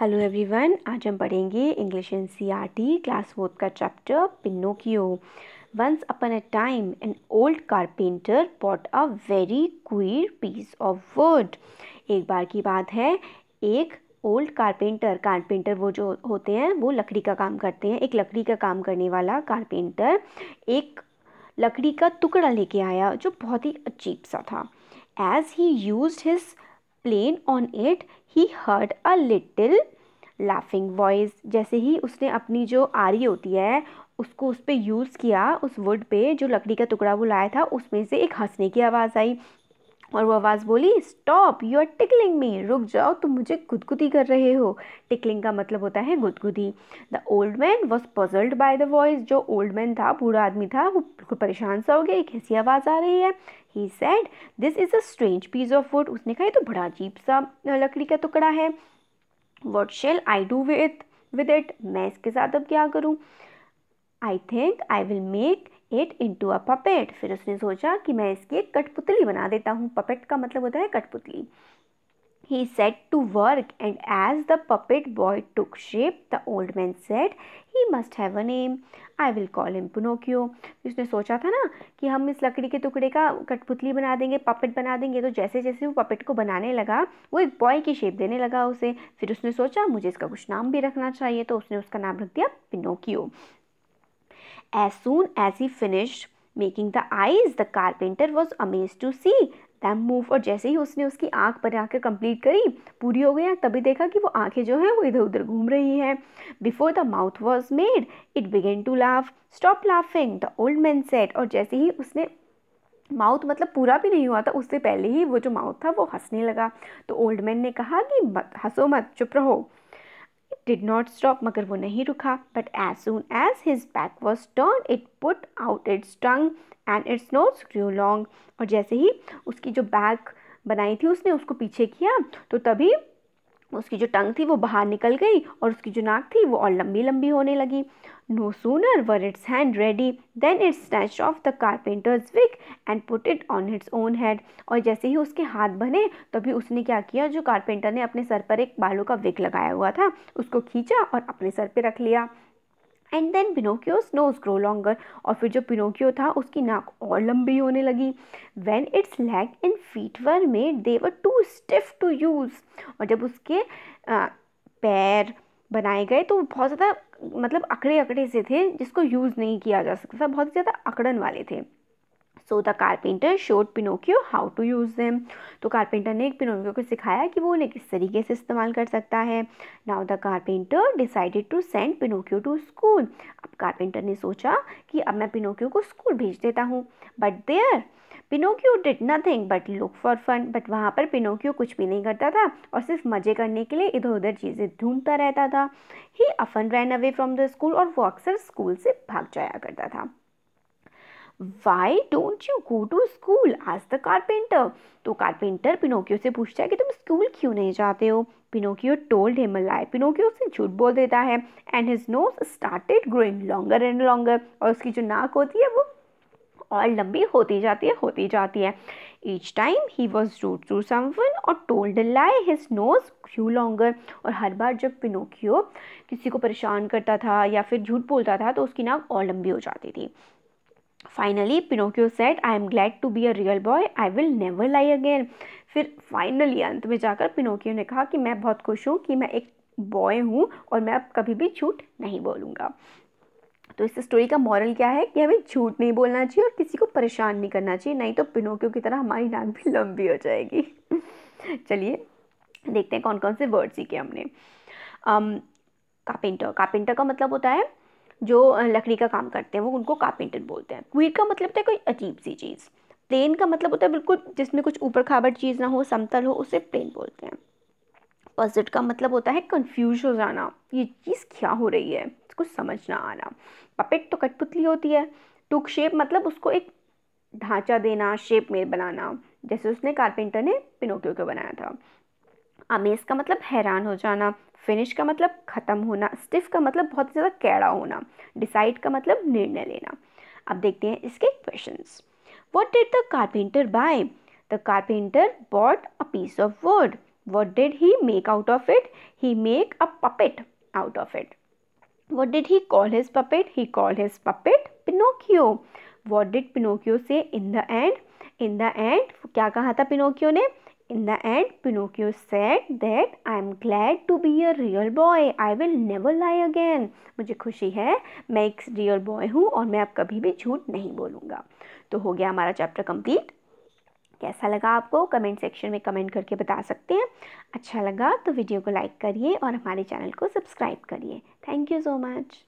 Hello everyone आज हम पढ़ेंगे English N C R T class fourth का chapter Pinocchio once upon a time an old carpenter bought a very queer piece of wood एक बार की बात है एक ओल्ड कारपेंटर कारपेंटर वो जो होते हैं वो लकड़ी का काम करते हैं एक लकड़ी का काम करने वाला कारपेंटर एक लकड़ी का टुकड़ा लेके आया जो बहुत ही अजीब सा था as he use his plane on it he heard a little laughing voice जैसे ही उसने अपनी जो आरी होती है उसको उस पर यूज़ किया उस वुड पे जो लकड़ी का टुकड़ा वो लाया था उसमें से एक हंसने की आवाज़ आई और वो आवाज़ बोली stop you are tickling me रुक जाओ तुम मुझे गुदगुदी कर रहे हो टिकलिंग का मतलब होता है गुदगुदी the old man was puzzled by the voice जो ओल्ड मैन था बूढ़ा आदमी था वो बिल्कुल परेशान सा हो गया एक ऐसी आवाज़ आ रही है he said this is a strange piece of wood उसने कहा ये तो बड़ा अजीब सा लकड़ी का टुकड़ा है what shall I do with with it मैं इसके साथ अब क्या करूँ I think I will make it into a puppet फिर उसने सोचा कि मैं इसकी एक कठपुतली बना देता हूँ पपेट का मतलब होता है कठपुतली he set to work and as the puppet boy took shape the old man said he must have a name I will call him Pinocchio." उसने सोचा था ना कि हम इस लकड़ी के टुकड़े का कठपुतली बना देंगे पपेट बना देंगे तो जैसे जैसे वो पपेट को बनाने लगा वो एक बॉय की शेप देने लगा उसे फिर उसने सोचा मुझे इसका कुछ नाम भी रखना चाहिए तो उसने उसका नाम रख दिया Pinocchio As soon as he finished making the eyes, the carpenter was amazed to see them move. और जैसे ही उसने उसकी आँख बना कर कंप्लीट करी पूरी हो गई तभी देखा कि वो आँखें जो हैं वो इधर उधर घूम रही हैं before the mouth was made it began to laugh stop laughing the old man said और जैसे ही उसने माउथ मतलब पूरा भी नहीं हुआ था उससे पहले ही वो जो माउथ था वो हंसने लगा तो ओल्ड मैन ने कहा कि मत हंसो मत चुप रहो did not stop magar wo nahi ruka but as soon as his back was turned it put out its tongue and its nose grew long aur jaise hi uski jo back banayi thi usne usko piche kiya to tabhi उसकी जो टंग थी वो बाहर निकल गई और उसकी जो नाक थी वो और लंबी लंबी होने लगी no sooner were its hand ready than its snatch off the carpenter's wig and put it on its own head और जैसे ही उसके हाथ बने तभी उसने क्या किया जो कारपेंटर ने अपने सर पर एक बालों का विक लगाया हुआ था उसको खींचा और अपने सर पर रख लिया and then Pinocchio's nose grow longer और फिर जो पिनोकियो था उसकी नाक और लंबी होने लगी when its legs and feet were made they were too stiff to use और जब उसके आ, पैर बनाए गए तो बहुत ज़्यादा मतलब अकड़े अकड़े से थे जिसको यूज़ नहीं किया जा सकता था बहुत ज़्यादा अकड़न वाले थे so the carpenter showed Pinocchio how to use them तो कारपेंटर ने एक पिनोकियो को सिखाया कि वो उन्हें किस तरीके से इस्तेमाल कर सकता है now the carpenter decided to send Pinocchio to school अब कारपेंटर ने सोचा कि अब मैं पिनोकियो को स्कूल भेज देता हूँ but there Pinocchio did nothing but look for fun but वहाँ पर पिनोकियो कुछ भी नहीं करता था और सिर्फ मज़े करने के लिए इधर उधर चीज़ें ढूंढता रहता था he often ran away from the school और वो अक्सर स्कूल से भाग जाया करता था why don't you go to school आज द कारपेंटर तो कारपेंटर पिनोकियो से पूछता है कि तुम स्कूल क्यों नहीं जाते हो Pinocchio told him lie Pinocchio उससे झूठ बोल देता है and his nose started growing longer and longer और उसकी जो नाक होती है वो और लंबी होती जाती है होती जाती है each time he was rude to someone और told lie his nose grew longer और हर बार जब पिनोकियो किसी को परेशान करता था या फिर झूठ बोलता था तो उसकी नाक और लंबी हो जाती थी finally Pinocchio said I am glad to be a real boy I will never lie again फिर फाइनली अंत में जाकर पिनोकियो ने कहा कि मैं बहुत खुश हूँ कि मैं एक बॉय हूँ और मैं अब कभी भी झूठ नहीं बोलूँगा तो इस स्टोरी का मॉरल क्या है कि हमें झूठ नहीं बोलना चाहिए और किसी को परेशान नहीं करना चाहिए नहीं तो पिनोकियो की तरह हमारी नाक भी लंबी हो जाएगी चलिए देखते हैं कौन कौन से वर्ड सीखे हमने um, कापेंटर कापेंटर का मतलब होता है जो लकड़ी का काम करते हैं वो उनको कारपेंटर बोलते हैं क्वीर का मतलब होता है कोई अजीब सी चीज़ प्लेन का मतलब होता है बिल्कुल जिसमें कुछ ऊपर खाबट चीज़ ना हो समतल हो उसे प्लेन बोलते हैं पजिट का मतलब होता है कंफ्यूज हो जाना ये चीज़ क्या हो रही है इसको समझ ना आना पपेट तो कठपुतली होती है टुक शेप मतलब उसको एक ढांचा देना शेप में बनाना जैसे उसने कारपेंटर ने पिनोकियो को बनाया था अमेज का मतलब हैरान हो जाना फिनिश का मतलब ख़त्म होना स्टिफ का मतलब बहुत ज़्यादा कैड़ा होना डिसाइड का मतलब निर्णय लेना अब देखते हैं इसके question what did the carpenter buy the carpenter bought a piece of wood what did he make out of it he make a puppet out of it what did he call his puppet he call his puppet Pinocchio what did Pinocchio say in the end in the end क्या कहा था Pinocchio ने In the end, Pinocchio said that I am glad to be a real boy I will never lie again. मुझे खुशी है मैं एक real boy हूँ और मैं अब कभी भी झूठ नहीं बोलूँगा तो हो गया हमारा चैप्टर कम्प्लीट कैसा लगा आपको कमेंट सेक्शन में कमेंट करके बता सकते हैं अच्छा लगा तो वीडियो को लाइक करिए और हमारे चैनल को सब्सक्राइब करिए थैंक यू सो मच